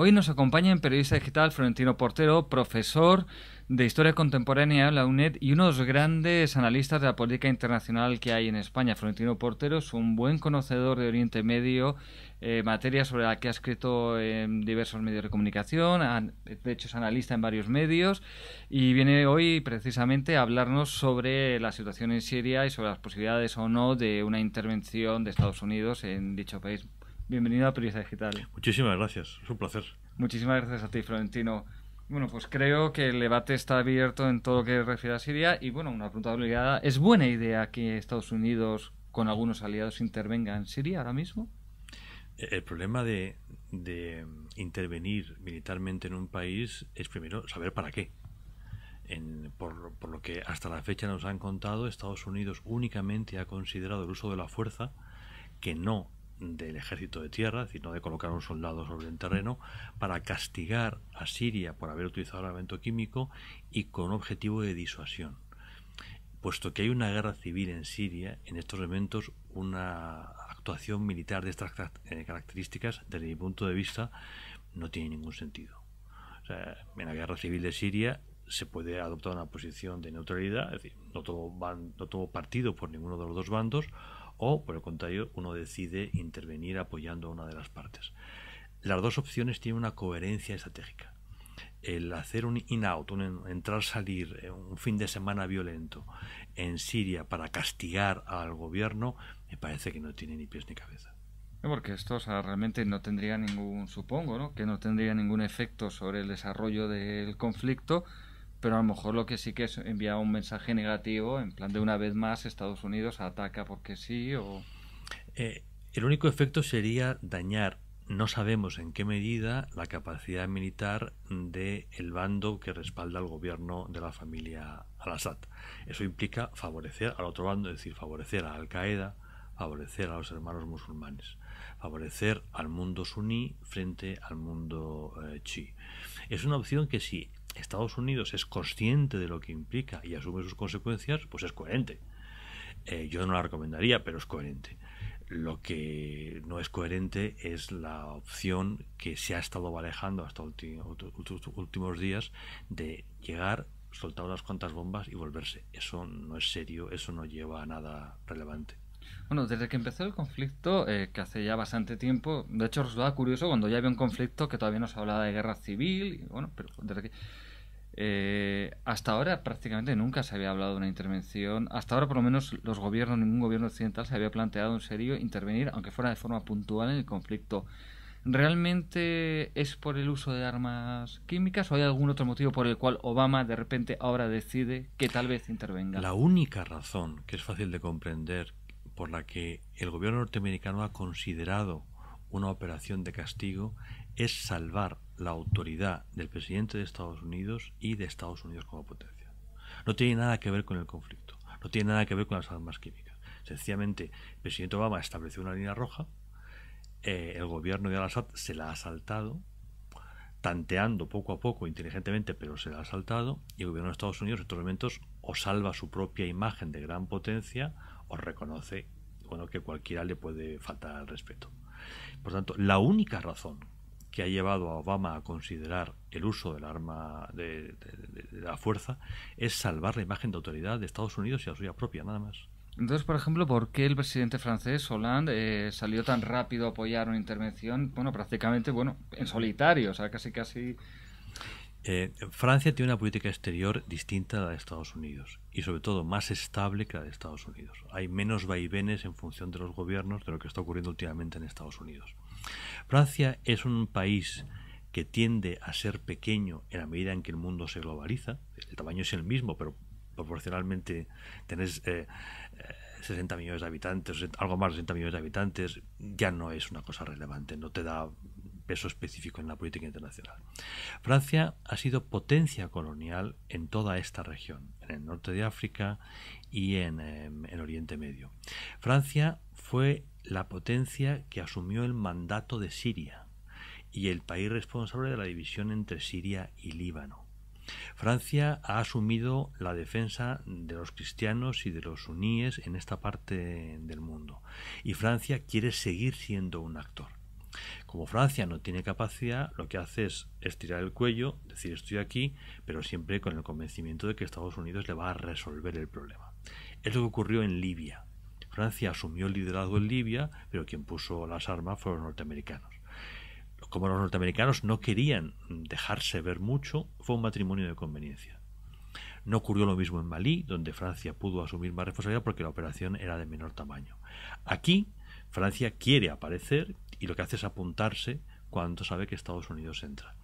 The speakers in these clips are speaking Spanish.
Hoy nos acompaña en periodista digital Florentino Portero, profesor de Historia Contemporánea en la UNED y uno de los grandes analistas de la política internacional que hay en España. Florentino Portero es un buen conocedor de Oriente Medio, eh, materia sobre la que ha escrito en diversos medios de comunicación, de hecho es analista en varios medios y viene hoy precisamente a hablarnos sobre la situación en Siria y sobre las posibilidades o no de una intervención de Estados Unidos en dicho país. Bienvenido a Periodista Digital. Muchísimas gracias, es un placer. Muchísimas gracias a ti, Florentino. Bueno, pues creo que el debate está abierto en todo lo que refiere a Siria y bueno, una pregunta obligada. ¿Es buena idea que Estados Unidos con algunos aliados intervenga en Siria ahora mismo? Eh, el problema de, intervenir militarmente en un país es primero saber para qué. por, lo que hasta la fecha nos han contado, Estados Unidos únicamente ha considerado el uso de la fuerza que no del ejército de tierra, es decir, no de colocar un soldado sobre el terreno, para castigar a Siria por haber utilizado el elemento químico y con objetivo de disuasión. Puesto que hay una guerra civil en Siria, en estos momentos una actuación militar de estas eh, características, desde mi punto de vista, no tiene ningún sentido. en la guerra civil de Siria se puede adoptar una posición de neutralidad, es decir, no no tomo partido por ninguno de los dos bandos, o, por el contrario, uno decide intervenir apoyando a una de las partes. Las dos opciones tienen una coherencia estratégica. El hacer un in-out, un entrar-salir, eh, un fin de semana violento en Siria para castigar al gobierno, me parece que no tiene ni pies ni cabeza. Porque esto realmente no tendría ningún, supongo, que no tendría ningún efecto sobre el desarrollo del conflicto, pero a lo mejor lo que sí que es enviar un mensaje negativo, en plan de una vez más Estados Unidos ataca porque sí o... Eh, el único efecto sería dañar, no sabemos en qué medida, la capacidad militar del el bando que respalda el gobierno de la familia al-Assad. Eso implica favorecer al otro bando, es decir, favorecer a Al-Qaeda, favorecer a los hermanos musulmanes, favorecer al mundo suní frente al mundo eh, chi. Es una opción que sí Estados Unidos es consciente de lo que implica y asume sus consecuencias, pues es coherente. Eh, yo no la recomendaría, pero es coherente. Lo que no es coherente es la opción que se ha estado manejando hasta los últimos días de llegar, soltar unas cuantas bombas y volverse. Eso no es serio, eso no lleva a nada relevante. Bueno, desde que empezó el conflicto, eh, que hace ya bastante tiempo, de hecho resultaba curioso cuando ya había un conflicto que todavía no se hablaba de guerra civil, bueno, pero desde que... Eh, hasta ahora prácticamente nunca se había hablado de una intervención, hasta ahora por lo menos los gobiernos, ningún gobierno occidental se había planteado en serio intervenir, aunque fuera de forma puntual en el conflicto. ¿Realmente es por el uso de armas químicas o hay algún otro motivo por el cual Obama de repente ahora decide que tal vez intervenga? La única razón que es fácil de comprender por la que el gobierno norteamericano ha considerado una operación de castigo es salvar la autoridad del presidente de Estados Unidos y de Estados Unidos como potencia. No tiene nada que ver con el conflicto, no tiene nada que ver con las armas químicas. Sencillamente, el presidente Obama estableció una línea roja, eh, el gobierno de Al-Assad se la ha saltado, tanteando poco a poco, inteligentemente, pero se la ha saltado, y el gobierno de Estados Unidos en estos momentos o salva su propia imagen de gran potencia os reconoce bueno, que cualquiera le puede faltar al respeto. Por tanto, la única razón que ha llevado a Obama a considerar el uso del arma de, la fuerza es salvar la imagen de autoridad de Estados Unidos y la suya propia, nada más. Entonces, por ejemplo, ¿por qué el presidente francés Hollande eh, salió tan rápido a apoyar una intervención? Bueno, prácticamente, bueno, en solitario, o sea, casi casi eh, Francia tiene una política exterior distinta a la de Estados Unidos y sobre todo más estable que la de Estados Unidos. Hay menos vaivenes en función de los gobiernos de lo que está ocurriendo últimamente en Estados Unidos. Francia es un país que tiende a ser pequeño en la medida en que el mundo se globaliza. El tamaño es el mismo, pero proporcionalmente tenés 60 eh, eh, millones de habitantes, algo más de 60 millones de habitantes, ya no es una cosa relevante, no te da peso específico en la política internacional. Francia ha sido potencia colonial en toda esta región, en el norte de África y en, em, el Oriente Medio. Francia fue la potencia que asumió el mandato de Siria y el país responsable de la división entre Siria y Líbano. Francia ha asumido la defensa de los cristianos y de los suníes en esta parte del mundo y Francia quiere seguir siendo un actor. Como Francia no tiene capacidad, lo que hace es estirar el cuello, decir estoy aquí, pero siempre con el convencimiento de que Estados Unidos le va a resolver el problema. Es lo que ocurrió en Libia. Francia asumió el liderazgo en Libia, pero quien puso las armas fueron los norteamericanos. Como los norteamericanos no querían dejarse ver mucho, fue un matrimonio de conveniencia. No ocurrió lo mismo en Malí, donde Francia pudo asumir más responsabilidad porque la operación era de menor tamaño. Aquí Francia quiere aparecer y lo que hace es apuntarse cuando sabe que Estados Unidos entra.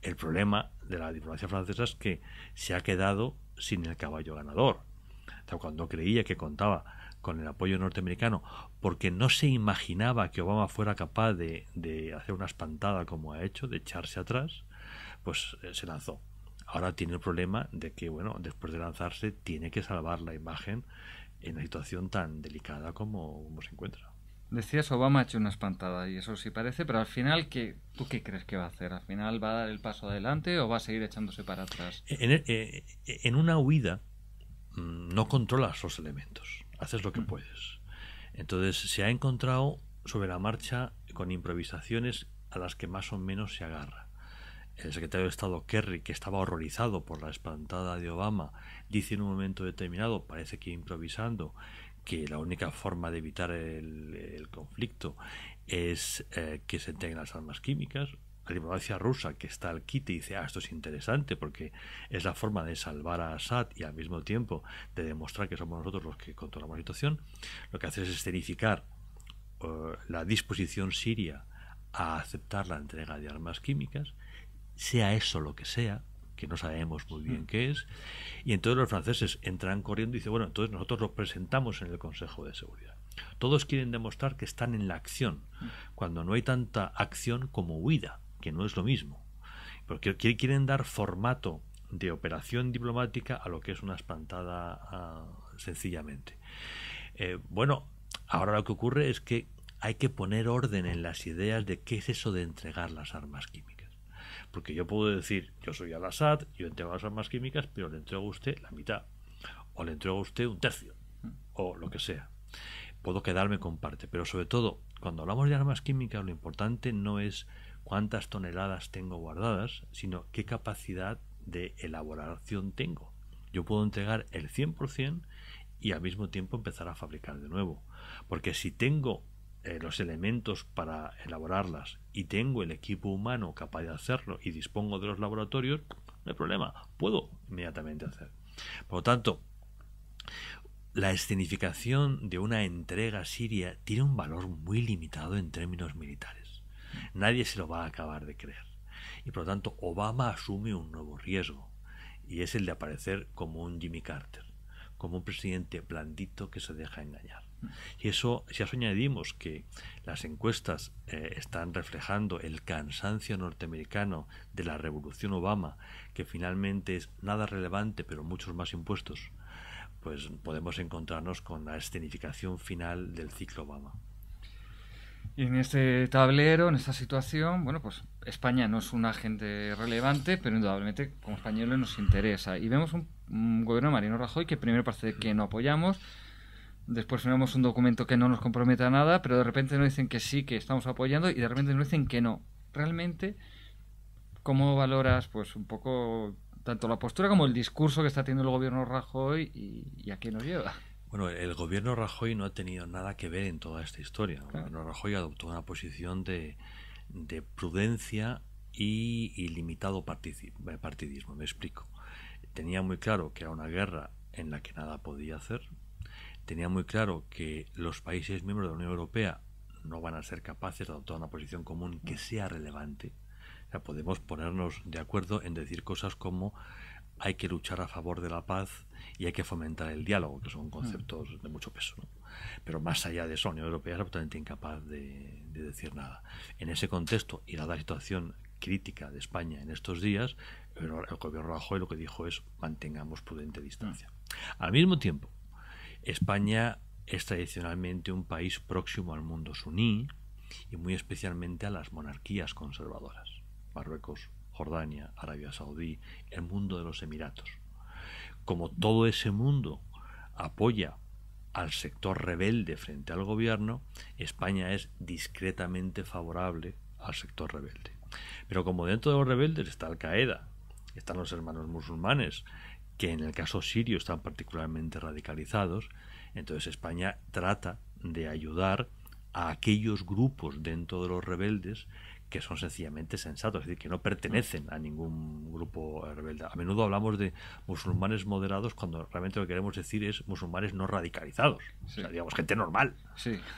El problema de la diplomacia francesa es que se ha quedado sin el caballo ganador. cuando creía que contaba con el apoyo norteamericano, porque no se imaginaba que Obama fuera capaz de, hacer una espantada como ha hecho, de echarse atrás, pues eh, se lanzó. Ahora tiene el problema de que, bueno, después de lanzarse, tiene que salvar la imagen en una situación tan delicada como se encuentra. Decías Obama ha hecho una espantada y eso sí parece, pero al final, ¿qué, ¿tú qué crees que va a hacer? ¿Al final va a dar el paso adelante o va a seguir echándose para atrás? En, eh, una huida mm, no controlas los elementos, haces lo que mm. puedes. Entonces se ha encontrado sobre la marcha con improvisaciones a las que más o menos se agarra. El secretario de Estado Kerry, que estaba horrorizado por la espantada de Obama, dice en un momento determinado, parece que improvisando, que la única forma de evitar el, conflicto es eh, que se entreguen las armas químicas. La diplomacia rusa que está al quite y dice, ah, esto es interesante porque es la forma de salvar a Assad y al mismo tiempo de demostrar que somos nosotros los que controlamos la situación, lo que hace es escenificar eh, la disposición siria a aceptar la entrega de armas químicas, sea eso lo que sea, que no sabemos muy bien mm. qué es. Y entonces los franceses entran corriendo y dicen, bueno, entonces nosotros lo presentamos en el Consejo de Seguridad. Todos quieren demostrar que están en la acción, mm. cuando no hay tanta acción como huida, que no es lo mismo. Porque quieren dar formato de operación diplomática a lo que es una espantada ah, sencillamente. Eh, bueno, ahora lo que ocurre es que hay que poner orden en las ideas de qué es eso de entregar las armas químicas. Porque yo puedo decir, yo soy Al-Assad, yo entrego las armas químicas, pero le entrego a usted la mitad. O le entrego a usted un tercio. O lo que sea. Puedo quedarme con parte. Pero sobre todo, cuando hablamos de armas químicas, lo importante no es cuántas toneladas tengo guardadas, sino qué capacidad de elaboración tengo. Yo puedo entregar el 100% y al mismo tiempo empezar a fabricar de nuevo. Porque si tengo eh, los elementos para elaborarlas y tengo el equipo humano capaz de hacerlo y dispongo de los laboratorios, no hay problema, puedo inmediatamente hacer. Por lo tanto, la escenificación de una entrega siria tiene un valor muy limitado en términos militares. Nadie se lo va a acabar de creer. Y por lo tanto, Obama asume un nuevo riesgo, y es el de aparecer como un Jimmy Carter, como un presidente blandito que se deja engañar. Y eso, si añadimos que las encuestas eh, están reflejando el cansancio norteamericano de la revolución Obama, que finalmente es nada relevante, pero muchos más impuestos, pues podemos encontrarnos con la escenificación final del ciclo Obama. Y en este tablero, en esta situación, bueno, pues España no es un agente relevante, pero indudablemente como españoles nos interesa. Y vemos un, un gobierno de Mariano Rajoy que primero parece que no apoyamos, después tenemos un documento que no nos compromete a nada, pero de repente nos dicen que sí, que estamos apoyando, y de repente nos dicen que no. Realmente, ¿cómo valoras pues un poco tanto la postura como el discurso que está teniendo el gobierno Rajoy y, a qué nos lleva? Bueno, el gobierno Rajoy no ha tenido nada que ver en toda esta historia. El gobierno Rajoy adoptó una posición de, de prudencia y limitado partidismo. Me explico. Tenía muy claro que era una guerra en la que nada podía hacer, tenía muy claro que los países miembros de la Unión Europea no van a ser capaces de adoptar una posición común que sea relevante. Ya podemos ponernos de acuerdo en decir cosas como hay que luchar a favor de la paz y hay que fomentar el diálogo, que son conceptos de mucho peso. Pero más allá de eso, la Unión Europea es absolutamente incapaz de, decir nada. En ese contexto y dada la situación crítica de España en estos días, el, el gobierno Rajoy lo que dijo es mantengamos prudente distancia. Mm. Al mismo tiempo, España es tradicionalmente un país próximo al mundo suní y muy especialmente a las monarquías conservadoras, Marruecos, Jordania, Arabia Saudí, el mundo de los Emiratos. Como todo ese mundo apoya al sector rebelde frente al gobierno, España es discretamente favorable al sector rebelde. Pero como dentro de los rebeldes está Al Qaeda, están los hermanos musulmanes, que en el caso sirio están particularmente radicalizados, entonces España trata de ayudar a aquellos grupos dentro de los rebeldes que son sencillamente sensatos, es decir, que no mm. pertenecen a ningún grupo rebelde. A menudo hablamos de musulmanes mm. moderados cuando realmente lo que queremos decir es musulmanes no radicalizados, o sea, digamos, gente normal.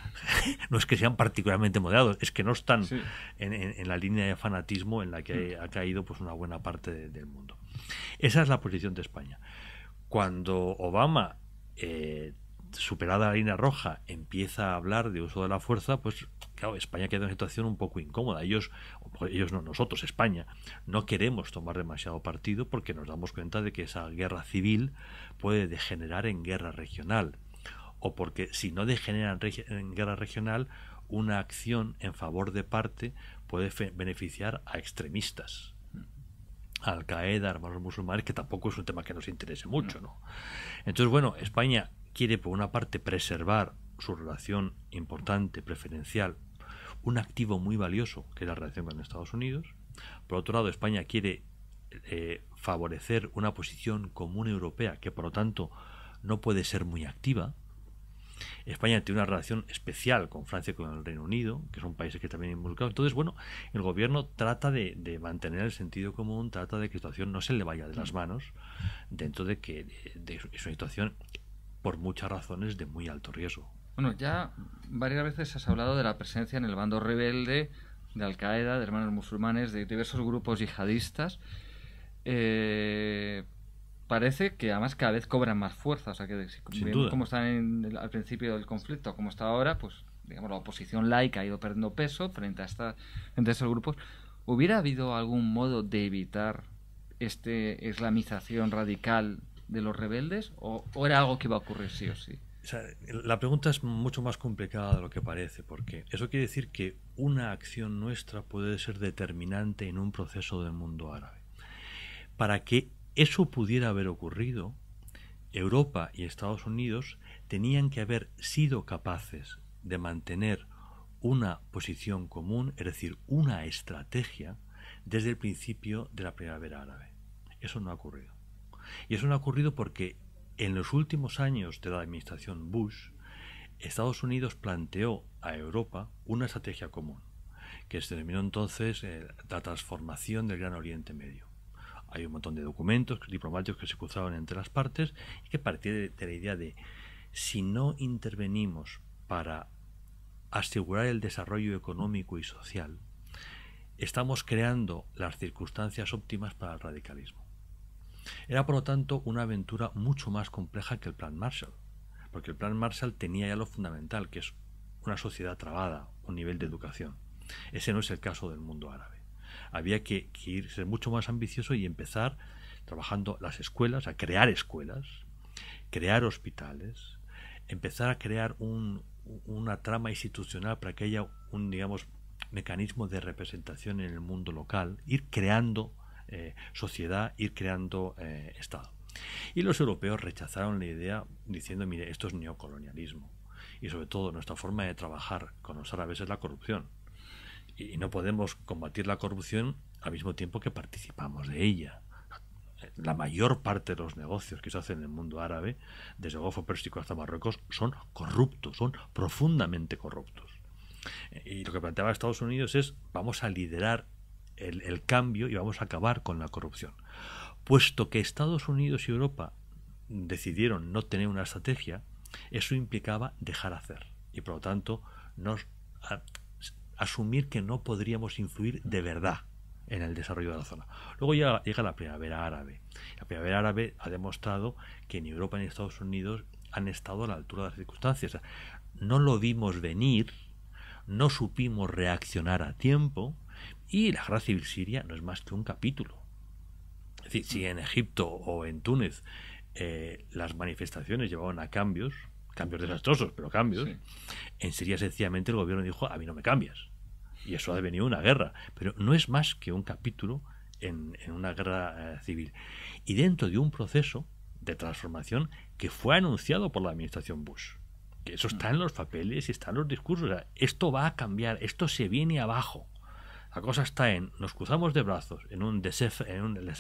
no es que sean particularmente moderados, es que no están en, la línea de fanatismo en la que mm. ha caído pues, una buena parte del mundo. Esa es la posición de España. Cuando Obama... Eh, superada la línea roja, empieza a hablar de uso de la fuerza, pues España queda en una situación un poco incómoda. Ellos, ellos no, nosotros, España, no queremos tomar demasiado partido porque nos damos cuenta de que esa guerra civil puede degenerar en guerra regional. O porque si no degenera en guerra regional, una acción en favor de parte puede beneficiar a extremistas. Al Qaeda, hermanos musulmanes, que tampoco es un tema que nos interese mucho, ¿no? Entonces, bueno, España quiere por una parte preservar su relación importante, preferencial un activo muy valioso, que es la relación con Estados Unidos. Por otro lado, España quiere eh, favorecer una posición común europea que, por lo tanto, no puede ser muy activa. España tiene una relación especial con Francia y con el Reino Unido, que son países que también involucrados. Entonces, bueno, el gobierno trata de, mantener el sentido común, trata de que la situación no se le vaya de las manos, dentro de que de, es una situación, por muchas razones, de muy alto riesgo. Bueno, ya varias veces has hablado de la presencia en el bando rebelde de Al Qaeda, de hermanos musulmanes, de diversos grupos yihadistas. Eh, parece que además cada vez cobran más fuerza. O sea, que si vemos están al principio del conflicto, como está ahora, pues digamos la oposición laica ha ido perdiendo peso frente a, esta, frente esos grupos. ¿Hubiera habido algún modo de evitar esta islamización radical de los rebeldes? ¿O, era algo que iba a ocurrir sí o sí? la pregunta es mucho más complicada de lo que parece, porque eso quiere decir que una acción nuestra puede ser determinante en un proceso del mundo árabe. Para que eso pudiera haber ocurrido, Europa y Estados Unidos tenían que haber sido capaces de mantener una posición común, es decir, una estrategia, desde el principio de la primavera árabe. Eso no ha ocurrido. Y eso no ha ocurrido porque en los últimos años de la administración Bush, Estados Unidos planteó a Europa una estrategia común, que se denominó entonces eh, la transformación del Gran Oriente Medio. Hay un montón de documentos diplomáticos que se cruzaban entre las partes y que partían de la idea de si no intervenimos para asegurar el desarrollo económico y social, estamos creando las circunstancias óptimas para el radicalismo. Era, por lo tanto, una aventura mucho más compleja que el Plan Marshall, porque el Plan Marshall tenía ya lo fundamental, que es una sociedad trabada, un nivel de educación. Ese no es el caso del mundo árabe. Había que, irse ser mucho más ambicioso y empezar trabajando las escuelas, a crear escuelas, crear hospitales, empezar a crear una trama institucional para que haya un, digamos, mecanismo de representación en el mundo local, ir creando eh, sociedad, ir creando eh, Estado. Y los europeos rechazaron la idea diciendo, mire, esto es neocolonialismo. Y sobre todo nuestra forma de trabajar con los árabes es la corrupción. Y no podemos combatir la corrupción al mismo tiempo que participamos de ella la mayor parte de los negocios que se hacen en el mundo árabe, desde el Golfo Pérsico hasta Marruecos, son corruptos, son profundamente corruptos. Eh, y lo que planteaba Estados Unidos es vamos a liderar el, cambio y vamos a acabar con la corrupción. Puesto que Estados Unidos y Europa decidieron no tener una estrategia, eso implicaba dejar hacer y por lo tanto nos, asumir que no podríamos influir de verdad en el desarrollo de la zona. Luego llega, llega, la primavera árabe. La primavera árabe ha demostrado que ni Europa ni Estados Unidos han estado a la altura de las circunstancias. no lo vimos venir, no supimos reaccionar a tiempo y la guerra civil siria no es más que un capítulo. Es decir, si en Egipto o en Túnez eh, las manifestaciones llevaban a cambios, cambios desastrosos, pero cambios, en Siria sencillamente el gobierno dijo, a mí no me cambias. Y eso ha devenido una guerra. Pero no es más que un capítulo en, una guerra eh, civil. Y dentro de un proceso de transformación que fue anunciado por la administración Bush. Que eso está en los papeles y está en los discursos. esto va a cambiar, esto se viene abajo. La cosa está en nos cruzamos de brazos en un ...en un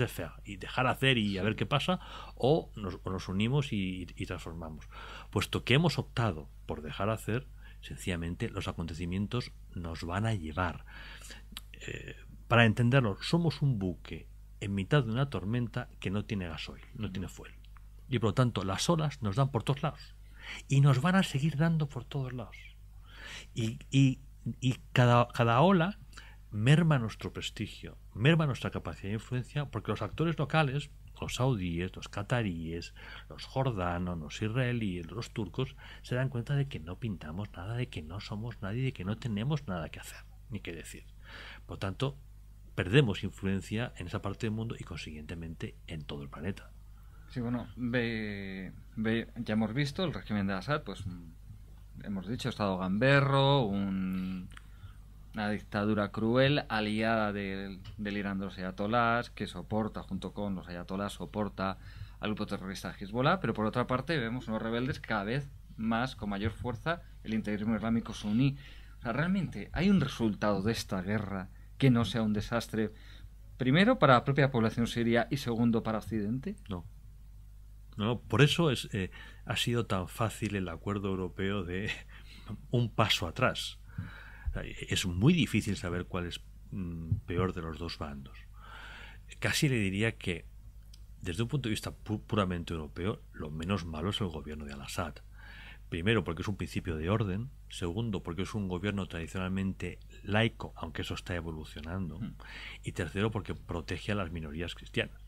y dejar hacer y a ver qué pasa, o nos, nos unimos y, y, transformamos. Puesto que hemos optado por dejar hacer, sencillamente los acontecimientos nos van a llevar. Eh, para entenderlo, somos un buque en mitad de una tormenta que no tiene gasoil, no tiene fuel. Y por lo tanto, las olas nos dan por todos lados. Y nos van a seguir dando por todos lados. Y, y, y cada, cada ola merma nuestro prestigio, merma nuestra capacidad de influencia, porque los actores locales, los saudíes, los cataríes, los jordanos, los israelíes, los turcos, se dan cuenta de que no pintamos nada, de que no somos nadie, de que no tenemos nada que hacer ni que decir. Por tanto, perdemos influencia en esa parte del mundo y consiguientemente en todo el planeta. Sí, bueno, ya hemos visto el régimen de Assad, pues mm, hemos dicho, Estado gamberro, un una dictadura cruel aliada del, Irán de los ayatolás, que soporta, junto con los ayatolás, soporta al grupo terrorista Hezbollah, pero por otra parte vemos unos rebeldes cada vez más, con mayor fuerza, el integrismo islámico suní. O sea, realmente hay un resultado de esta guerra que no sea un desastre, primero para la propia población siria y segundo para Occidente. No. No, por eso es, eh, ha sido tan fácil el acuerdo europeo de un paso atrás. Es muy difícil saber cuál es mm, peor de los dos bandos. Casi le diría que, desde un punto de vista puramente europeo, lo menos malo es el gobierno de Al-Assad. Primero, porque es un principio de orden. Segundo, porque es un gobierno tradicionalmente laico, aunque eso está evolucionando. Mm. Y tercero, porque protege a las minorías cristianas.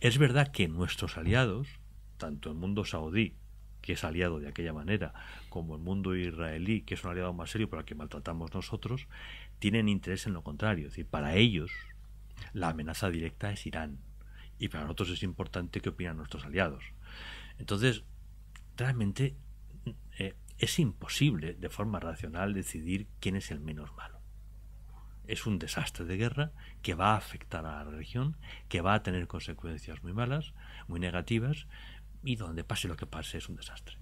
Es verdad que nuestros aliados, tanto el mundo saudí que es aliado de aquella manera, como el mundo israelí, que es un aliado más serio, para el que maltratamos nosotros, tienen interés en lo contrario. Es decir, para ellos la amenaza directa es Irán. Y para nosotros es importante qué opinan nuestros aliados. Entonces, realmente eh, es imposible de forma racional decidir quién es el menos malo. Es un desastre de guerra que va a afectar a la región que va a tener consecuencias muy malas, muy negativas, y donde pase lo que pase es un desastre.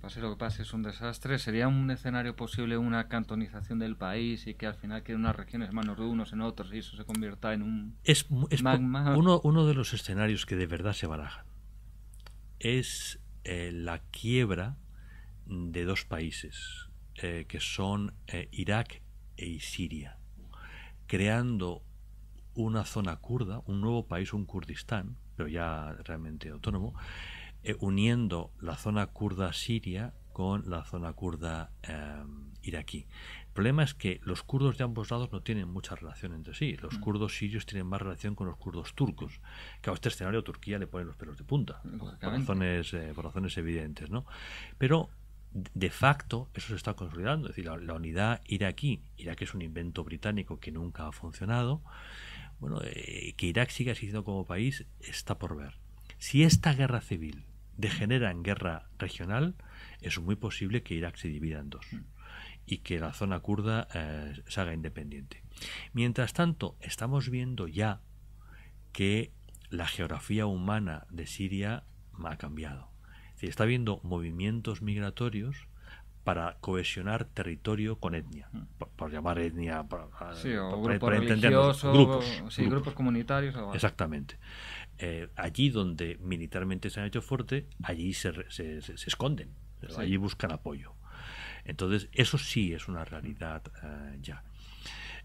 Pase lo que pase es un desastre. ¿Sería un escenario posible una cantonización del país y que al final queden unas regiones manos de unos en otros y eso se convierta en un es, es Uno, uno de los escenarios que de verdad se barajan es eh, la quiebra de dos países eh, que son eh, Irak e Siria, creando una zona kurda, un nuevo país, un Kurdistán, pero ya realmente autónomo, eh, uniendo la zona kurda siria con la zona kurda em, iraquí. El problema es que los kurdos de ambos lados no tienen mucha relación entre sí. Los mm. kurdos sirios tienen más relación con los kurdos turcos. a este escenario Turquía le pone los pelos de punta, por razones, eh, razones evidentes. Pero de facto eso se está consolidando. Es decir, la, unidad iraquí, Irak es un invento británico que nunca ha funcionado. Bueno, eh, que Irak siga existiendo como país está por ver. Si esta guerra civil degenera en guerra regional, es muy posible que Irak se divida en dos y que la zona kurda eh, se haga independiente. Mientras tanto, estamos viendo ya que la geografía humana de Siria ha cambiado. Es está habiendo movimientos migratorios para cohesionar territorio con etnia, por, llamar etnia, por, sí, grupos, grupos, comunitarios. Exactamente. Eh, allí donde militarmente se han hecho fuerte, allí se, esconden, allí buscan apoyo. Entonces, eso sí es una realidad eh, ya.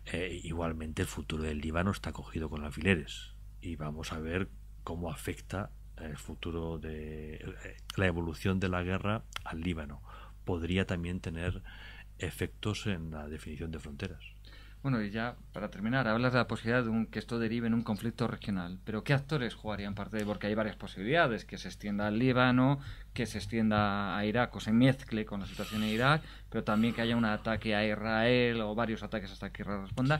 Eh, igualmente, el futuro del Líbano está cogido con alfileres y vamos a ver cómo afecta el futuro de la evolución de la guerra al Líbano podría también tener efectos en la definición de fronteras. Bueno, y ya para terminar, hablas de la posibilidad de un, que esto derive en un conflicto regional, pero ¿qué actores jugarían parte de? Porque hay varias posibilidades, que se extienda al Líbano, que se extienda a Irak o se mezcle con la situación en Irak, pero también que haya un ataque a Israel o varios ataques hasta que responda.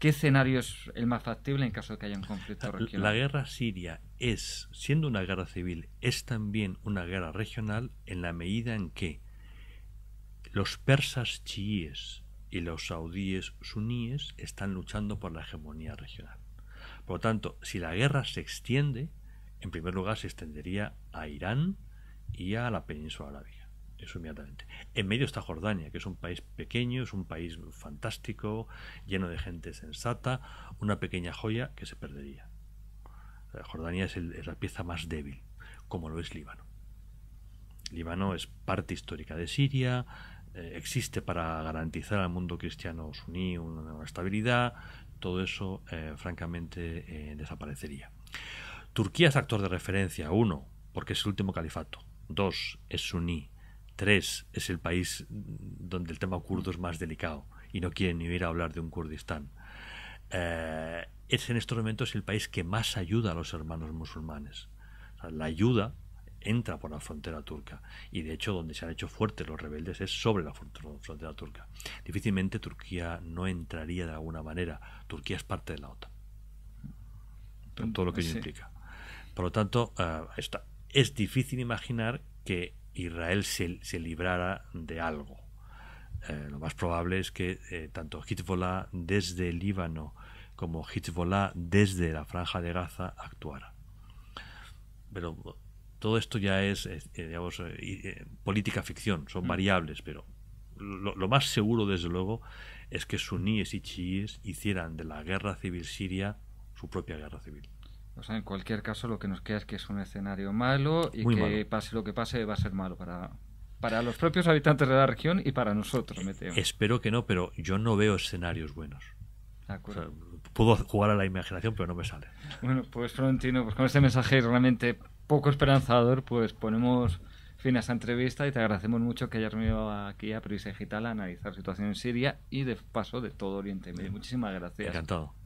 ¿Qué escenario es el más factible en caso de que haya un conflicto regional? La guerra siria es, siendo una guerra civil, es también una guerra regional en la medida en que los persas chiíes y los saudíes suníes están luchando por la hegemonía regional. Por lo tanto, si la guerra se extiende, en primer lugar se extendería a Irán y a la península arábiga. Eso inmediatamente. En medio está Jordania, que es un país pequeño, es un país fantástico, lleno de gente sensata, una pequeña joya que se perdería. Jordania es la pieza más débil, como lo es Líbano. Líbano es parte histórica de Siria, eh, existe para garantizar al mundo cristiano suní una estabilidad, todo eso eh, francamente eh, desaparecería. Turquía es actor de referencia, uno, porque es el último califato, dos, es suní, tres, es el país donde el tema kurdo es más delicado y no quieren ni ir a hablar de un Kurdistán. es en estos momentos el país que más ayuda a los hermanos musulmanes. la ayuda entra por la frontera turca. Y de hecho, donde se han hecho fuertes los rebeldes es sobre la frontera turca. Difícilmente Turquía no entraría de alguna manera. Turquía es parte de la OTAN. todo lo que ello implica. Por lo tanto, ah, es difícil imaginar que Israel se, se librara de algo. Eh, lo más probable es que eh, tanto Hezbollah desde el Líbano como Hezbollah desde la franja de Gaza actuara. Pero todo esto ya es, eh, digamos, eh, eh, política ficción, son mm. variables, pero lo, más seguro, desde luego, es que suníes y chiíes hicieran de la guerra civil siria su propia guerra civil. O sea, en cualquier caso, lo que nos queda es que es un escenario malo y que pase lo que pase, va a ser malo para, para los propios habitantes de la región y para nosotros, meteo. Espero que no, pero yo no veo escenarios buenos. puedo jugar a la imaginación, pero no me sale. Bueno, pues Florentino, pues con este mensaje realmente poco esperanzador, pues ponemos fin a esta entrevista y te agradecemos mucho que hayas venido aquí a Prisa Digital a analizar la situación en Siria y de paso de todo Oriente Medio. Muchísimas gracias. Encantado.